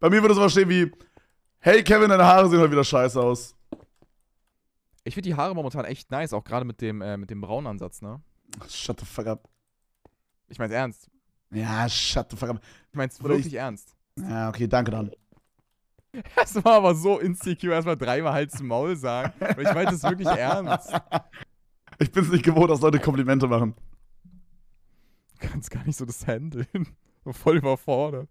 Bei mir würde es aber stehen wie, hey Kevin, deine Haare sehen halt wieder scheiße aus. Ich finde die Haare momentan echt nice, auch gerade mit dem, äh, mit dem braunen Ansatz, ne? Shut the fuck up. Ich mein's ernst. Ja, shut the fuck up. Ich mein's wirklich ich... ernst. Ja, okay, danke dann. Das war aber so insecure, erstmal dreimal Hals zum Maul sagen. Aber ich meinte es wirklich ernst. Ich bin's nicht gewohnt, dass Leute Komplimente machen. Du kannst gar nicht so das handeln. Voll überfordert.